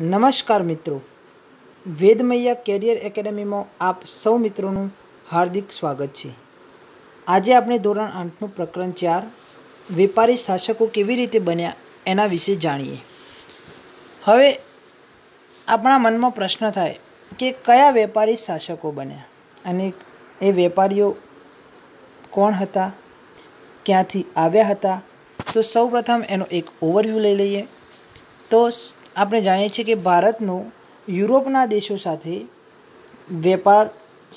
નમસ્કાર મિત્રો વેદમૈયા કેરિયર એકેડેમીમાં આપ સૌ મિત્રોનું હાર્દિક સ્વાગત છે આજે આપણે ધોરણ આઠનું પ્રકરણ ચાર વેપારી શાસકો કેવી રીતે બન્યા એના વિશે જાણીએ હવે આપણા મનમાં પ્રશ્ન થાય કે કયા વેપારી શાસકો બન્યા અને એ વેપારીઓ કોણ હતા ક્યાંથી આવ્યા હતા તો સૌપ્રથમ એનો એક ઓવરવ્યૂ લઈ લઈએ તો આપણે જાણીએ છીએ કે ભારતનો યુરોપના દેશો સાથે વેપાર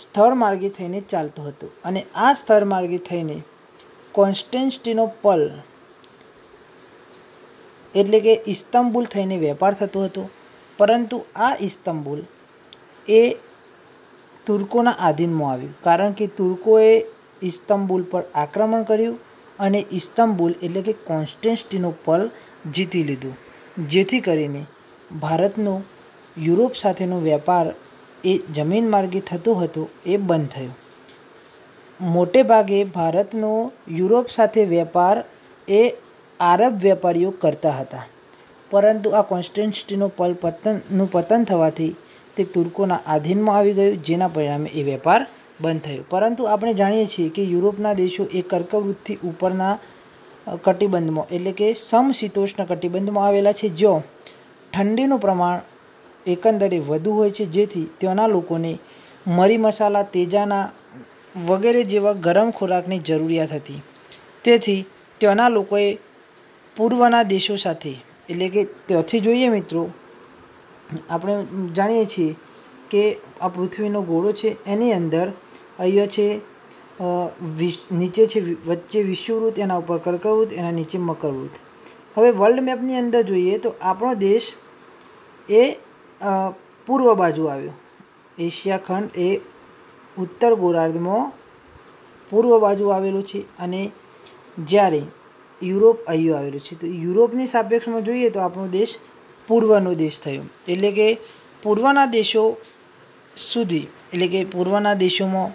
સ્થળ માર્ગે થઈને ચાલતો હતો અને આ સ્થળ માર્ગે થઈને કોન્સ્ટેન્ટિનોપલ એટલે કે ઇસ્તંબુલ થઈને વેપાર થતો હતો પરંતુ આ ઇસ્તંબુલ એ તુર્કોના આધીનમાં આવ્યું કારણ કે તુર્કોએ ઇસ્તંબુલ પર આક્રમણ કર્યું અને ઇસ્તંબુલ એટલે કે કોન્સ્ટેન્ટિનોપલ જીતી લીધું જેથી કરીને ભારતનો યુરોપ સાથેનો વેપાર એ જમીન માર્ગે થતો હતો એ બંધ થયો મોટે ભાગે ભારતનો યુરોપ સાથે વેપાર એ આરબ વેપારીઓ કરતા હતા પરંતુ આ પલ પતનનું પતન થવાથી તે તુર્કોના આધીનમાં આવી ગયું જેના પરિણામે એ વેપાર બંધ થયો પરંતુ આપણે જાણીએ છીએ કે યુરોપના દેશો એ કર્કવૃત્તથી ઉપરના કટિબંધમાં એટલે કે સમશીતોષ્ણ કટિબંધમાં આવેલા છે જો ઠંડીનું પ્રમાણ એકંદરે વધુ હોય છે જેથી ત્યાંના લોકોને મરી મસાલા તેજાના વગેરે જેવા ગરમ ખોરાકની જરૂરિયાત હતી તેથી ત્યાંના લોકોએ પૂર્વના દેશો સાથે એટલે કે ત્યાંથી જોઈએ મિત્રો આપણે જાણીએ છીએ કે આ પૃથ્વીનો ગોળો છે એની અંદર અહીંયા છે નીચે છે વચ્ચે વિષુવવૃત્ત એના ઉપર કર્કવૃત્ત એના નીચે મકરવૃત્ત હવે વર્લ્ડ મેપની અંદર જોઈએ તો આપણો દેશ એ પૂર્વ બાજુ આવ્યો એશિયા ખંડ એ ઉત્તર ગોળાર્ધમાં પૂર્વ બાજુ આવેલું છે અને જ્યારે યુરોપ અહીં આવેલું છે તો યુરોપની સાપેક્ષમાં જોઈએ તો આપણો દેશ પૂર્વનો દેશ થયો એટલે કે પૂર્વના દેશો સુધી એટલે કે પૂર્વના દેશોમાં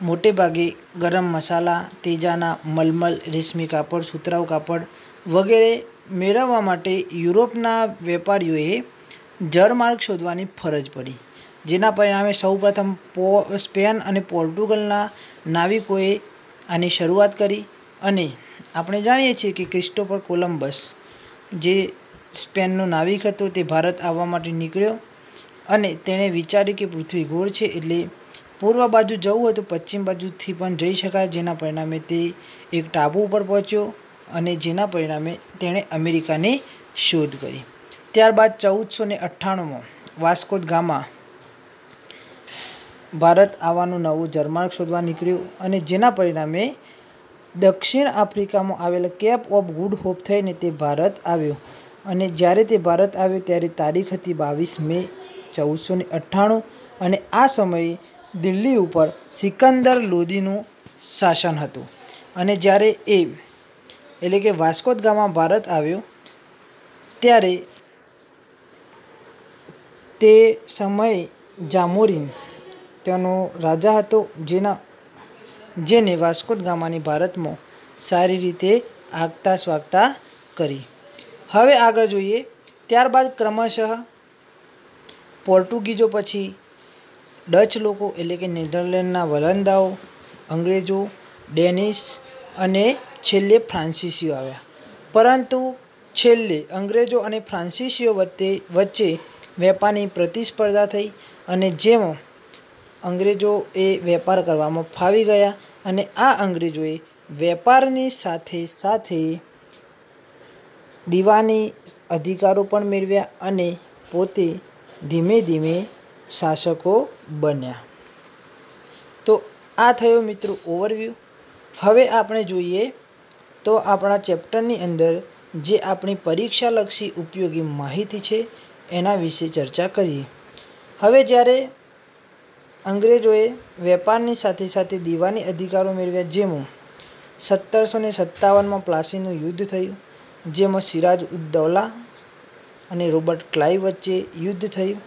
મોટે ભાગે ગરમ મસાલા તેજાના મલમલ રેશમી કાપડ સુતરાઉ કાપડ વગેરે મેળવવા માટે યુરોપના વેપારીઓએ જળમાર્ગ શોધવાની ફરજ પડી જેના પરિણામે સૌપ્રથમ પો સ્પેન અને પોર્ટુગલના નાવિકોએ આની શરૂઆત કરી અને આપણે જાણીએ છીએ કે ક્રિસ્ટોફર કોલંબસ જે સ્પેનનો નાવિક હતો તે ભારત આવવા માટે નીકળ્યો અને તેણે વિચાર્યું કે પૃથ્વી ગોળ છે એટલે પૂર્વ બાજુ જવું હોય તો પશ્ચિમ બાજુથી પણ જઈ શકાય જેના પરિણામે તે એક ટાપુ ઉપર પહોંચ્યો અને જેના પરિણામે તેણે અમેરિકાની શોધ કરી ત્યારબાદ ચૌદસો ને અઠ્ઠાણુંમાં વાસ્કોદ ગામા ભારત આવવાનું નવું જર્માર્ક શોધવા નીકળ્યું અને જેના પરિણામે દક્ષિણ આફ્રિકામાં આવેલા કેપ ઓફ ગુડ હોપ થઈને તે ભારત આવ્યો અને જ્યારે તે ભારત આવ્યો ત્યારે તારીખ હતી બાવીસ મે ચૌદસો ને અઠ્ઠાણું અને આ સમયે દિલ્હી ઉપર સિકંદર લોદીનું શાસન હતું અને જ્યારે એ એટલે કે વાસ્કોદ ગામા ભારત આવ્યો ત્યારે તે સમયે જામોરીન તેનો રાજા હતો જેના જેને વાસ્કોદ ગામાની ભારતમાં સારી રીતે આગતા સ્વાગતા કરી હવે આગળ જોઈએ ત્યારબાદ ક્રમશઃ પોર્ટુગીઝો પછી ડચ લોકો એટલે કે નેધરલેન્ડના વલંદાઓ અંગ્રેજો ડેનિશ અને છેલ્લે ફ્રાન્સિસીઓ આવ્યા પરંતુ છેલ્લે અંગ્રેજો અને ફ્રાન્સિસીઓ વચ્ચે વચ્ચે વેપારની પ્રતિસ્પર્ધા થઈ અને જેમાં અંગ્રેજો એ વેપાર કરવામાં ફાવી ગયા અને આ અંગ્રેજોએ વેપારની સાથે સાથે દીવાની અધિકારો પણ મેળવ્યા અને પોતે ધીમે ધીમે શાસકો બન્યા તો આ થયો મિત્રો ઓવરવ્યૂ હવે આપણે જોઈએ તો આપણા ચેપ્ટરની અંદર જે આપણી પરીક્ષાલક્ષી ઉપયોગી માહિતી છે એના વિશે ચર્ચા કરીએ હવે જ્યારે અંગ્રેજોએ વેપારની સાથે સાથે દીવાની અધિકારો મેળવ્યા જેમાં સત્તરસો ને સત્તાવનમાં પ્લાસીનું યુદ્ધ થયું જેમાં સિરાજ ઉદ્દૌલા અને રોબર્ટ ક્લાઇવ વચ્ચે યુદ્ધ થયું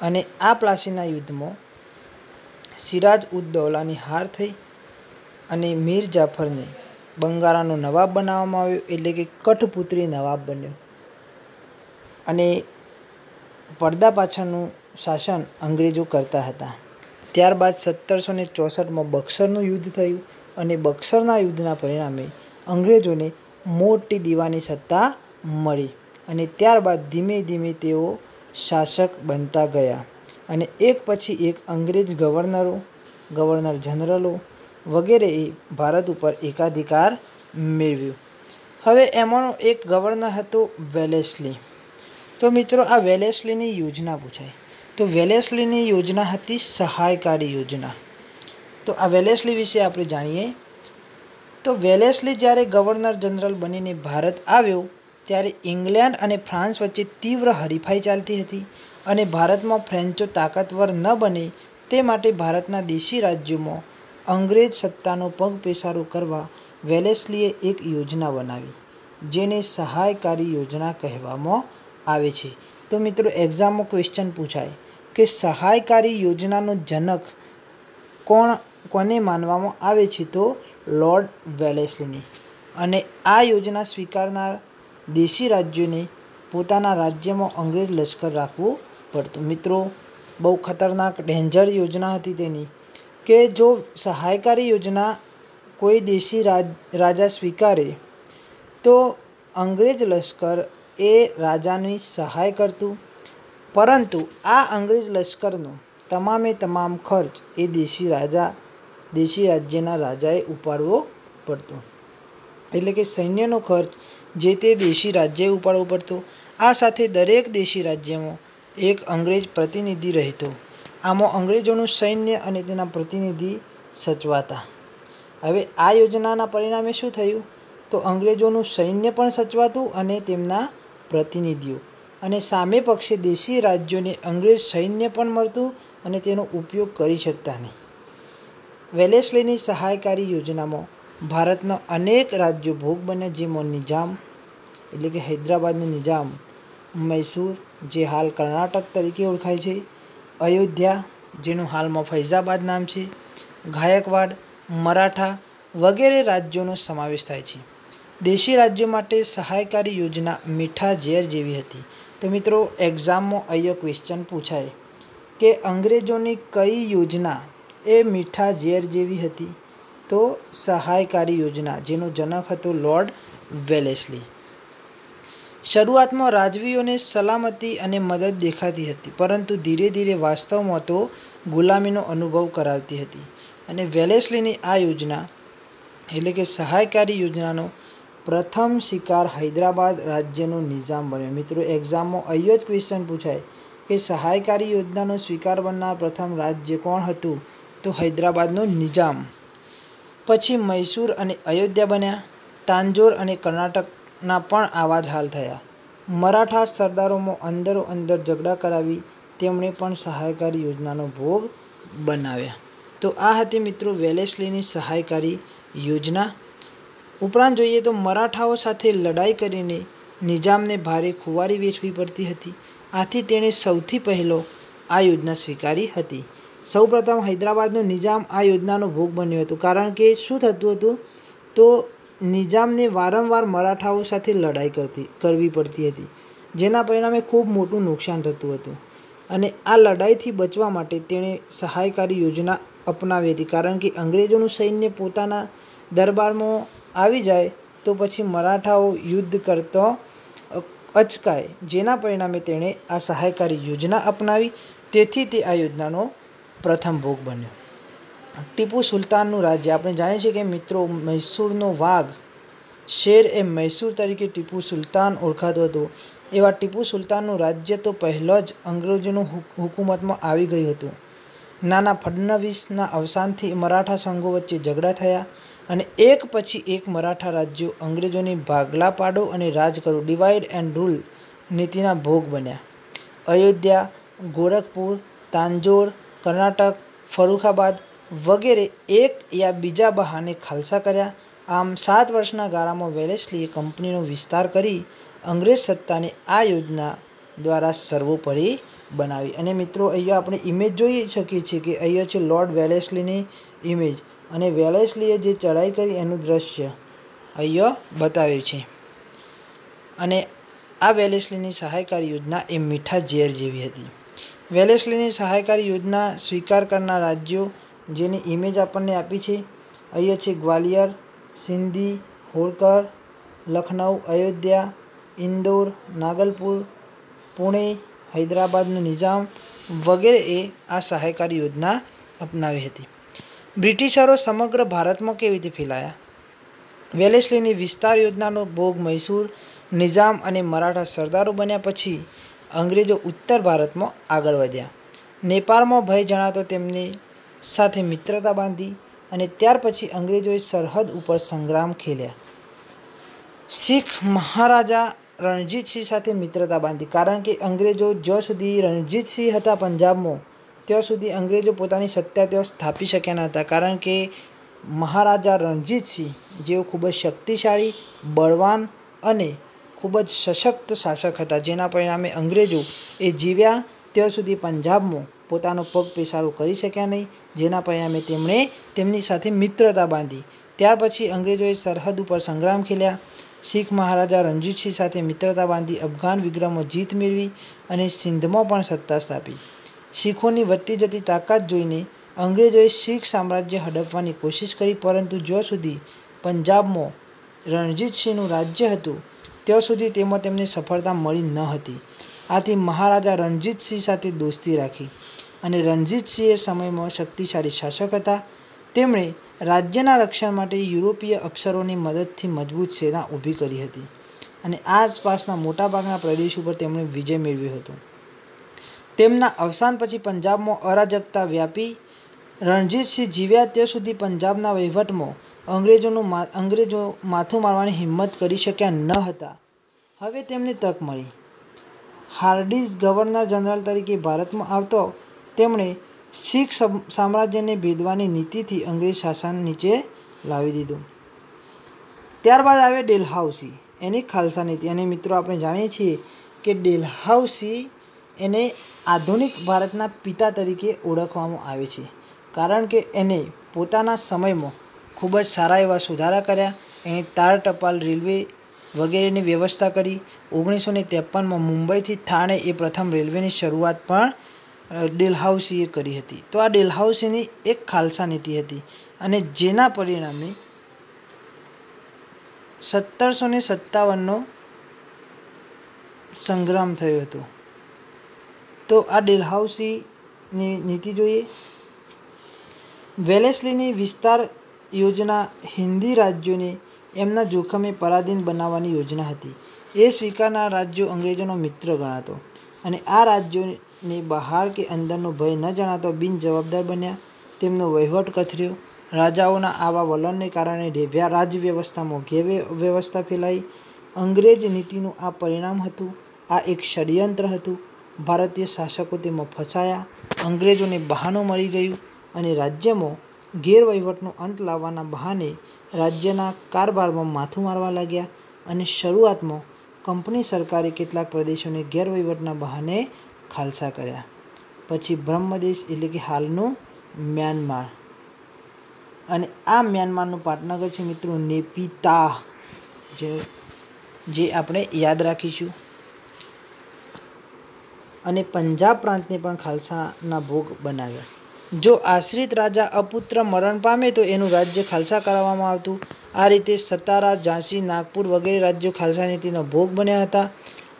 અને આ પ્લાસીના યુદ્ધમાં સિરાજ ઉદ દૌલાની હાર થઈ અને મીર જાફરને બંગારાનો નવાબ બનાવવામાં આવ્યો એટલે કે કઠપુત્રી નવાબ બન્યો અને પડદા પાછળનું શાસન અંગ્રેજો કરતા હતા ત્યારબાદ સત્તરસો ને ચોસઠમાં બક્સરનું યુદ્ધ થયું અને બક્સરના યુદ્ધના પરિણામે અંગ્રેજોને મોટી દીવાની સત્તા મળી અને ત્યારબાદ ધીમે ધીમે તેઓ શાસક બનતા ગયા અને એક પછી એક અંગ્રેજ ગવર્નરો ગવર્નર જનરલો વગેરેએ ભારત ઉપર એકાધિકાર મેળવ્યું હવે એમાંનો એક ગવર્નર હતો વેલેસલી તો મિત્રો આ વેલેસલીની યોજના પૂછાય તો વેલેસલીની યોજના હતી સહાયકારી યોજના તો આ વેલેસલી વિશે આપણે જાણીએ તો વેલેસલી જ્યારે ગવર્નર જનરલ બનીને ભારત આવ્યો ત્યારે ઇંગ્લેન્ડ અને ફ્રાન્સ વચ્ચે તીવ્ર હરીફાઈ ચાલતી હતી અને ભારતમાં ફ્રેન્ચો તાકાતવર ન બને તે માટે ભારતના દેશી રાજ્યોમાં અંગ્રેજ સત્તાનો પગ પેસારો કરવા વેલેસલીએ એક યોજના બનાવી જેને સહાયકારી યોજના કહેવામાં આવે છે તો મિત્રો એક્ઝામમાં ક્વેશ્ચન પૂછાય કે સહાયકારી યોજનાનો જનક કોણ કોને માનવામાં આવે છે તો લોર્ડ વેલેસલીની અને આ યોજના સ્વીકારનાર દેશી રાજ્યોને પોતાના રાજ્યમાં અંગ્રેજ લશ્કર રાખવું પડતું મિત્રો બહુ ખતરનાક ડેન્જર યોજના હતી તેની કે જો સહાયકારી યોજના કોઈ દેશી રાજ રાજા સ્વીકારે તો અંગ્રેજ લશ્કર એ રાજાની સહાય કરતું પરંતુ આ અંગ્રેજ લશ્કરનો તમામે તમામ ખર્ચ એ દેશી રાજા દેશી રાજ્યના રાજાએ ઉપાડવો પડતો એટલે કે સૈન્યનો ખર્ચ જે તે દેશી રાજ્ય ઉપાડવો પડતો આ સાથે દરેક દેશી રાજ્યમાં એક અંગ્રેજ પ્રતિનિધિ રહેતો આમાં અંગ્રેજોનું સૈન્ય અને તેના પ્રતિનિધિ સચવાતા હવે આ યોજનાના પરિણામે શું થયું તો અંગ્રેજોનું સૈન્ય પણ સચવાતું અને તેમના પ્રતિનિધિઓ અને સામે પક્ષે દેશી રાજ્યોને અંગ્રેજ સૈન્ય પણ મળતું અને તેનો ઉપયોગ કરી શકતા નહીં વેલેસ્લીની સહાયકારી યોજનામાં ભારતના અનેક રાજ્યો ભોગ બન્યા જેમાં નિઝામ એટલે કે હૈદરાબાદનું નિઝામ મૈસૂર જે હાલ કર્ણાટક તરીકે ઓળખાય છે અયોધ્યા જેનું હાલમાં ફૈઝાબાદ નામ છે ગાયકવાડ મરાઠા વગેરે રાજ્યોનો સમાવેશ થાય છે દેશી રાજ્યો માટે સહાયકારી યોજના મીઠા ઝેર જેવી હતી તો મિત્રો એક્ઝામમાં અહીંયા ક્વેશ્ચન પૂછાય કે અંગ્રેજોની કઈ યોજના એ મીઠા ઝેર જેવી હતી તો સહાયકારી યોજના જેનો જનક હતો લોર્ડ વેલેસલી શરૂઆતમાં રાજવીઓને સલામતી અને મદદ દેખાતી હતી પરંતુ ધીરે ધીરે વાસ્તવમાં તો ગુલામીનો અનુભવ કરાવતી હતી અને વેલેસલીની આ યોજના એટલે કે સહાયકારી યોજનાનો પ્રથમ શિકાર હૈદરાબાદ રાજ્યનો નિઝામ બન્યો મિત્રો એક્ઝામમાં અહીંયો જ ક્વેશ્ચન પૂછાય કે સહાયકારી યોજનાનો સ્વીકાર બનનાર પ્રથમ રાજ્ય કોણ હતું તો હૈદરાબાદનો નિઝામ પછી મૈસૂર અને અયોધ્યા બન્યા તાંજોર અને કર્ણાટકના પણ આવા જ હાલ થયા મરાઠા સરદારોમાં અંદરો અંદર ઝઘડા કરાવી તેમણે પણ સહાયકારી યોજનાનો ભોગ બનાવ્યા તો આ હતી મિત્રો વેલેસલીની સહાયકારી યોજના ઉપરાંત જોઈએ તો મરાઠાઓ સાથે લડાઈ કરીને નિજામને ભારે ખુવારી વેઠવી પડતી હતી આથી તેણે સૌથી પહેલો આ યોજના સ્વીકારી હતી સૌપ્રથમ હૈદરાબાદનો નિઝામ આ યોજનાનો ભોગ બન્યું હતું કારણ કે શું થતું હતું તો નિઝામને વારંવાર મરાઠાઓ સાથે લડાઈ કરતી કરવી પડતી હતી જેના પરિણામે ખૂબ મોટું નુકસાન થતું હતું અને આ લડાઈથી બચવા માટે તેણે સહાયકારી યોજના અપનાવી હતી કારણ કે અંગ્રેજોનું સૈન્ય પોતાના દરબારમાં આવી જાય તો પછી મરાઠાઓ યુદ્ધ કરતો અચકાય જેના પરિણામે તેણે આ સહાયકારી યોજના અપનાવી તેથી તે આ યોજનાનો પ્રથમ ભોગ બન્યો ટીપુ સુલતાનનું રાજ્ય આપણે જાણીએ છીએ કે મિત્રો મૈસૂરનો વાઘ શેર એ મૈસૂર તરીકે ટીપુ સુલતાન ઓળખાતો હતો એવા ટીપુ સુલતાનનું રાજ્ય તો પહેલો જ અંગ્રેજોનું હુકુમતમાં આવી ગયું હતું નાના ફડણવીસના અવસાનથી મરાઠા સંઘો વચ્ચે ઝઘડા થયા અને એક પછી એક મરાઠા રાજ્યો અંગ્રેજોની ભાગલા પાડો અને રાજ કરો ડિવાઈડ એન્ડ રૂલ નીતિના ભોગ બન્યા અયોધ્યા ગોરખપુર તાંજોર કર્ણાટક ફરુખાબાદ વગેરે એક યા બીજા બહાને ખાલસા કર્યા આમ સાત વર્ષના ગાળામાં વેલેસલીએ કંપનીનો વિસ્તાર કરી અંગ્રેજ સત્તાને આ યોજના દ્વારા સર્વોપરી બનાવી અને મિત્રો અહીંયા આપણે ઇમેજ જોઈ શકીએ છીએ કે અહીંયા છે લોર્ડ વેલેસલીની ઇમેજ અને વેલેસલીએ જે ચઢાઈ કરી એનું દ્રશ્ય અહીંયા બતાવ્યું છે અને આ વેલેસલીની સહાયકારી યોજના એ મીઠા ઝેર જેવી હતી વેલેસલીની સહાયકારી યોજના સ્વીકાર કરનાર રાજ્યો જેની ઇમેજ આપણને આપી છે અહીંયા છે ગ્વાલિયર સિંધી હોળકર લખનઉ અયોધ્યા ઇન્દોર નાગલપુર પુણે હૈદરાબાદનું નિઝામ વગેરેએ આ સહાયકારી યોજના અપનાવી હતી બ્રિટિશરો સમગ્ર ભારતમાં કેવી રીતે ફેલાયા વેલેસલીની વિસ્તાર યોજનાનો ભોગ મૈસૂર નિઝામ અને મરાઠા સરદારો બન્યા પછી અંગ્રેજો ઉત્તર ભારતમાં આગળ વધ્યા નેપાળમાં ભય જણાતો તેમની સાથે મિત્રતા બાંધી અને ત્યાર પછી અંગ્રેજોએ સરહદ ઉપર સંગ્રામ ખેલ્યા શીખ મહારાજા રણજીતસિંહ સાથે મિત્રતા બાંધી કારણ કે અંગ્રેજો જ્યાં સુધી રણજીતસિંહ હતા પંજાબમાં ત્યાં સુધી અંગ્રેજો પોતાની સત્તા ત્યાં સ્થાપી શક્યા ન હતા કારણ કે મહારાજા રણજીતસિંહ જેઓ ખૂબ જ શક્તિશાળી બળવાન અને ખૂબ જ સશક્ત શાસક હતા જેના પરિણામે અંગ્રેજો એ જીવ્યા ત્યાં સુધી પંજાબમાં પોતાનો પગ પેસારો કરી શક્યા નહીં જેના પરિણામે તેમણે તેમની સાથે મિત્રતા બાંધી ત્યાર પછી અંગ્રેજોએ સરહદ ઉપર સંગ્રામ ખેલ્યા શીખ મહારાજા રણજીતસિંહ સાથે મિત્રતા બાંધી અફઘાન વિગ્રહમાં જીત મેળવી અને સિંધમાં પણ સત્તા સ્થાપી શીખોની વધતી જતી તાકાત જોઈને અંગ્રેજોએ શીખ સામ્રાજ્ય હડપવાની કોશિશ કરી પરંતુ જ્યાં સુધી પંજાબમાં રણજીતસિંહનું રાજ્ય હતું ત્યાં સુધી તેમાં તેમને સફળતા મળી ન હતી આથી મહારાજા રણજીતસિંહ સાથે દોસ્તી રાખી અને રણજીતસિંહ એ સમયમાં શક્તિશાળી શાસક હતા તેમણે રાજ્યના રક્ષણ માટે યુરોપીય અફસરોની મદદથી મજબૂત સેના ઊભી કરી હતી અને આસપાસના મોટાભાગના પ્રદેશ ઉપર તેમણે વિજય મેળવ્યો હતો તેમના અવસાન પછી પંજાબમાં અરાજકતા વ્યાપી રણજીતસિંહ જીવ્યા ત્યાં સુધી પંજાબના વહીવટમાં અંગ્રેજોનું મા અંગ્રેજો માથું મારવાની હિંમત કરી શક્યા ન હતા હવે તેમને તક મળી હાર્ડિઝ ગવર્નર જનરલ તરીકે ભારતમાં આવતો તેમણે શીખ સામ્રાજ્યને ભેદવાની નીતિથી અંગ્રેજ શાસન નીચે લાવી દીધું ત્યારબાદ આવે ડેલહાઉસી એની ખાલસા નીતિ અને મિત્રો આપણે જાણીએ છીએ કે ડેલહાઉસી એને આધુનિક ભારતના પિતા તરીકે ઓળખવામાં આવે છે કારણ કે એને પોતાના સમયમાં ખૂબ જ સારા એવા સુધારા કર્યા એની તાર ટપાલ રેલવે વગેરેની વ્યવસ્થા કરી ઓગણીસો ને ત્રેપનમાં મુંબઈથી થાણે એ પ્રથમ રેલવેની શરૂઆત પણ ડેલહાઉસીએ કરી હતી તો આ ડેલહાઉસીની એક ખાલસા નીતિ હતી અને જેના પરિણામે સત્તરસો ને સત્તાવનનો સંગ્રામ થયો હતો તો આ ડેલહાઉસીની નીતિ જોઈએ વેલેસલીની વિસ્તાર યોજના હિન્દી રાજ્યોને એમના જોખમે પરાધીન બનાવવાની યોજના હતી એ સ્વીકારના રાજ્યો અંગ્રેજોનો મિત્ર ગણાતો અને આ રાજ્યોને બહાર કે અંદરનો ભય ન જણાતો બિનજવાબદાર બન્યા તેમનો વહીવટ કથર્યો રાજાઓના આવા વલણને કારણે ઢેભ્યા રાજવ્યવસ્થામાં ઘેવે વ્યવસ્થા ફેલાઈ અંગ્રેજ નીતિનું આ પરિણામ હતું આ એક ષડયંત્ર હતું ભારતીય શાસકો તેમાં ફસાયા અંગ્રેજોને બહાનું મળી ગયું અને રાજ્યમાં ગેરવહીવટનો અંત લાવવાના બહાને રાજ્યના કારબારમાં માથું મારવા લાગ્યા અને શરૂઆતમાં કંપની સરકારે કેટલાક પ્રદેશોને ગેરવહીવટના બહાને ખાલસા કર્યા પછી બ્રહ્મદેશ એટલે કે હાલનું મ્યાનમાર અને આ મ્યાનમારનું પાટનગર છે મિત્રો નેપિતા જે જે આપણે યાદ રાખીશું અને પંજાબ પ્રાંતને પણ ખાલસાના ભોગ બનાવ્યા જો આશ્રિત રાજા અપુત્ર મરણ પામે તો એનું રાજ્ય ખાલસા કરાવવામાં આવતું આ રીતે સતારા ઝાંસી નાગપુર વગેરે રાજ્યો ખાલસા નીતિનો ભોગ બન્યા હતા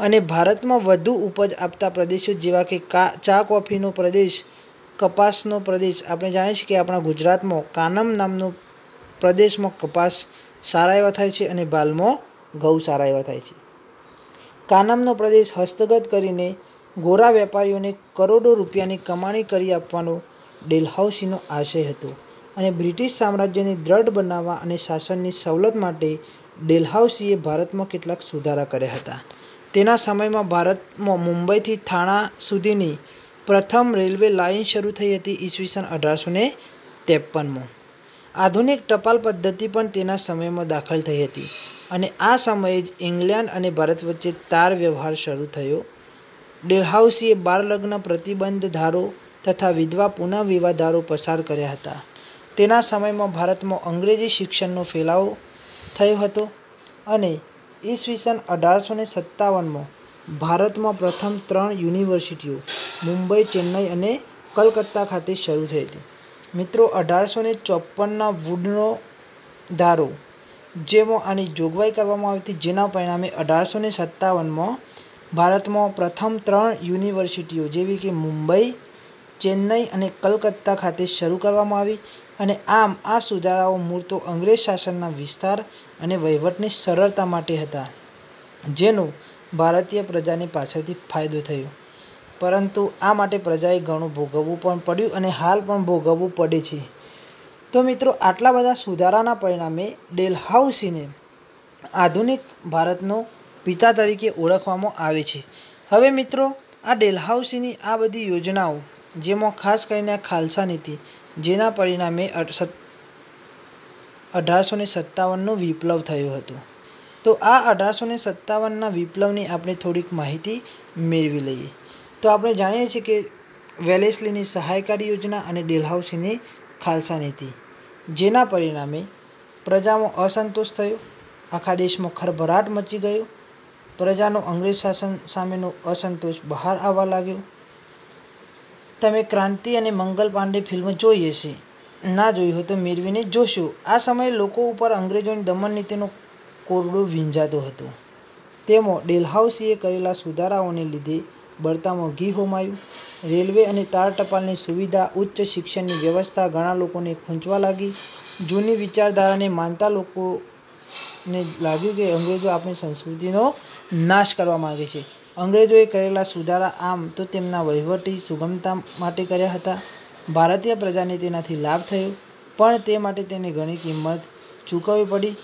અને ભારતમાં વધુ ઉપજ આપતા પ્રદેશો જેવા કે કા ચા કોફીનો પ્રદેશ કપાસનો પ્રદેશ આપણે જાણીએ છીએ કે આપણા ગુજરાતમાં કાનમ નામનો પ્રદેશમાં કપાસ સારા એવા થાય છે અને બાલમાં ઘઉં સારા એવા થાય છે કાનમનો પ્રદેશ હસ્તગત કરીને ગોરા વેપારીઓને કરોડો રૂપિયાની કમાણી કરી આપવાનો ડેલહાઉસીનો આશય હતો અને બ્રિટિશ સામ્રાજ્યને દ્રઢ બનાવવા અને શાસનની સવલત માટે ડેલહાઉસીએ ભારતમાં કેટલાક સુધારા કર્યા હતા તેના સમયમાં ભારતમાં મુંબઈથી થાણા સુધીની પ્રથમ રેલવે લાઇન શરૂ થઈ હતી ઈસવીસન અઢારસો ને ત્રેપનમાં આધુનિક ટપાલ પદ્ધતિ પણ તેના સમયમાં દાખલ થઈ હતી અને આ સમયે જ ઇંગ્લેન્ડ અને ભારત વચ્ચે તાર વ્યવહાર શરૂ થયો ડેલહાઉસીએ બાળ લગ્ન પ્રતિબંધ ધારો તથા વિધવા પુનઃવિવાહદારો પસાર કર્યા હતા તેના સમયમાં ભારતમાં અંગ્રેજી શિક્ષણનો ફેલાવો થયો હતો અને ઈસવીસન અઢારસો ને સત્તાવનમાં ભારતમાં પ્રથમ ત્રણ યુનિવર્સિટીઓ મુંબઈ ચેન્નઈ અને કલકત્તા ખાતે શરૂ થઈ હતી મિત્રો અઢારસો ને ચોપનના વુડનો ધારો જેમાં આની જોગવાઈ કરવામાં આવી હતી જેના પરિણામે અઢારસો ને સત્તાવનમાં ભારતમાં પ્રથમ ત્રણ યુનિવર્સિટીઓ જેવી કે મુંબઈ ચેન્નઈ અને કલકત્તા ખાતે શરૂ કરવામાં આવી અને આમ આ સુધારાઓ મૂળ તો અંગ્રેજ શાસનના વિસ્તાર અને વહીવટની સરળતા માટે હતા જેનો ભારતીય પ્રજાની પાછળથી ફાયદો થયો પરંતુ આ માટે પ્રજાએ ઘણું ભોગવવું પણ પડ્યું અને હાલ પણ ભોગવવું પડે છે તો મિત્રો આટલા બધા સુધારાના પરિણામે ડેલહાઉસીને આધુનિક ભારતનો પિતા તરીકે ઓળખવામાં આવે છે હવે મિત્રો આ ડેલહાઉસીની આ બધી યોજનાઓ જેમાં ખાસ કરીને ખાલસા નીતિ જેના પરિણામે અઢારસો ને સત્તાવનનું વિપ્લવ થયું હતું તો આ અઢારસો ને સત્તાવનના વિપ્લવની આપણે થોડીક માહિતી મેળવી લઈએ તો આપણે જાણીએ છીએ કે વેલેસલીની સહાયકારી યોજના અને ડેલહાઉસીની ખાલસા નીતિ જેના પરિણામે પ્રજામાં અસંતોષ થયો આખા દેશમાં ખરભરાટ મચી ગયો પ્રજાનો અંગ્રેજ શાસન સામેનો અસંતોષ બહાર આવવા લાગ્યો તમે ક્રાંતિ અને મંગલ પાંડે ફિલ્મ જોઈ હશે ના જોઈ હોય તો મેળવીને જોશો આ સમયે લોકો ઉપર અંગ્રેજોની દમન નીતિનો કોરડો વીંજાતો હતો તેમાં ડેલહાઉસીએ કરેલા સુધારાઓને લીધે બળતામાં ઘી હોમાયું રેલવે અને તાર ટપાલની સુવિધા ઉચ્ચ શિક્ષણની વ્યવસ્થા ઘણા લોકોને ખૂંચવા લાગી જૂની વિચારધારાને માનતા લોકોને લાગ્યું કે અંગ્રેજો આપણી સંસ્કૃતિનો નાશ કરવા માગે છે અંગ્રેજોએ કરેલા સુધારા આમ તો તેમના વહીવટી સુગમતા માટે કર્યા હતા ભારતીય પ્રજાને તેનાથી લાભ થયો પણ તે માટે તેની ઘણી કિંમત ચૂકવવી પડી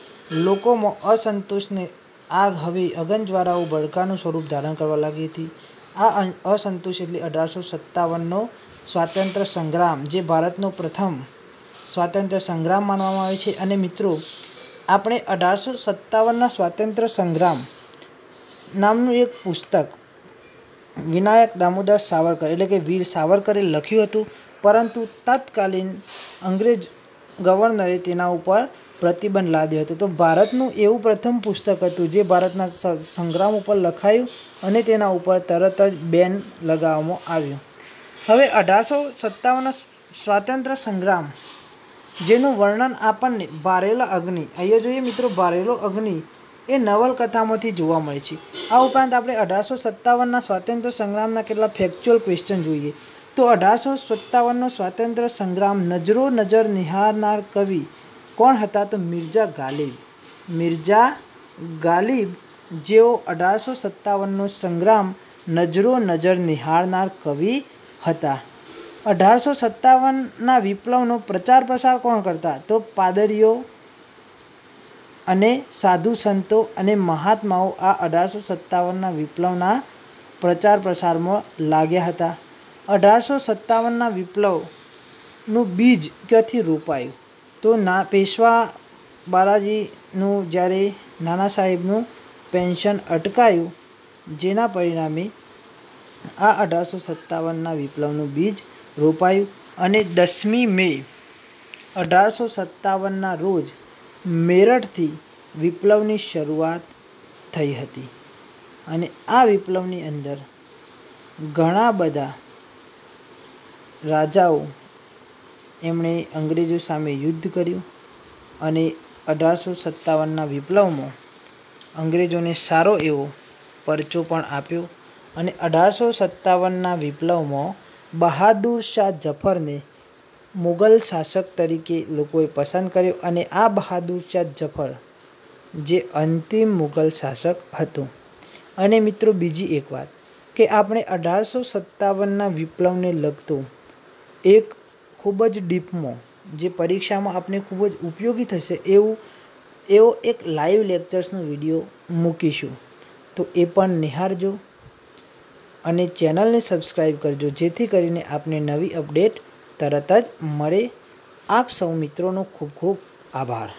લોકોમાં અસંતોષને આગ હવે અગનજ્વારાઓ ભડકાનું સ્વરૂપ ધારણ કરવા લાગી હતી આ અસંતોષ એટલે અઢારસો સત્તાવનનો સ્વાતંત્ર્ય સંગ્રામ જે ભારતનો પ્રથમ સ્વાતંત્ર્ય સંગ્રામ માનવામાં આવે છે અને મિત્રો આપણે અઢારસો સત્તાવનના સ્વાતંત્ર્ય સંગ્રામ નામનું એક પુસ્તક વિનાયક દામોદર સાવરકર એટલે કે વીર સાવરકરે લખ્યું હતું પરંતુ તત્કાલીન અંગ્રેજ ગવર્નરે તેના ઉપર પ્રતિબંધ લાદ્યો હતો તો ભારતનું એવું પ્રથમ પુસ્તક હતું જે ભારતના સંગ્રામ ઉપર લખાયું અને તેના ઉપર તરત જ બેન લગાવવામાં આવ્યું હવે અઢારસો સત્તાવન સ્વાતંત્ર્ય સંગ્રામ જેનું વર્ણન આપણને ભારેલા અગ્નિ અહીંયા જોઈએ મિત્રો ભારેલો અગ્નિ એ નવલકથામાંથી જોવા મળે છે આ ઉપરાંત આપણે અઢારસો સત્તાવનના સ્વાતંત્ર્ય સંગ્રામના કેટલા ફેક્ચ્યુઅલ ક્વેશ્ચન જોઈએ તો અઢારસો સત્તાવનનો સ્વાતંત્ર્ય સંગ્રામ નજરો નજર નિહારનાર કવિ કોણ હતા તો મિર્ઝા ગાલિબ મિર્ઝા ગાલિબ જેઓ અઢારસો સત્તાવનનો સંગ્રામ નજરો નજર નિહાળનાર કવિ હતા અઢારસો સત્તાવનના વિપ્લવનો પ્રચાર પ્રસાર કોણ કરતા તો પાદરીઓ અને સાધુ સંતો અને મહાત્માઓ આ અઢારસો સત્તાવનના વિપ્લવના પ્રચાર પ્રસારમાં લાગ્યા હતા અઢારસો સત્તાવનના વિપ્લવનું બીજ ક્યાંથી રોપાયું તો ના પેશવા બાલાજીનું જ્યારે નાના સાહેબનું પેન્શન અટકાયું જેના પરિણામે આ અઢારસો સત્તાવનના વિપ્લવનું બીજ રોપાયું અને દસમી મે અઢારસો સત્તાવનના રોજ મેરઠથી વિપ્લવની શરૂઆત થઈ હતી અને આ વિપ્લવની અંદર ઘણા બધા રાજાઓ એમણે અંગ્રેજો સામે યુદ્ધ કર્યું અને અઢારસો સત્તાવનના વિપ્લવમાં અંગ્રેજોને સારો એવો પરચો પણ આપ્યો અને અઢારસો સત્તાવનના વિપ્લવમાં બહાદુર શાહ જફરને મુગલ શાસક તરીકે લોકોએ પસંદ કર્યો અને આ બહાદુર શાહ જફર જે અંતિમ મુગલ શાસક હતો અને મિત્રો બીજી એક વાત કે આપણે અઢારસો સત્તાવનના વિપ્લવને લગતો એક ખૂબ જ ડીપમો જે પરીક્ષામાં આપણે ખૂબ જ ઉપયોગી થશે એવું એવો એક લાઈવ લેક્ચર્સનો વિડીયો મૂકીશું તો એ પણ નિહાળજો અને ચેનલને સબસ્ક્રાઈબ કરજો જેથી કરીને આપને નવી અપડેટ તરત જ મળે આપ સૌ મિત્રોનો ખૂબ ખૂબ આભાર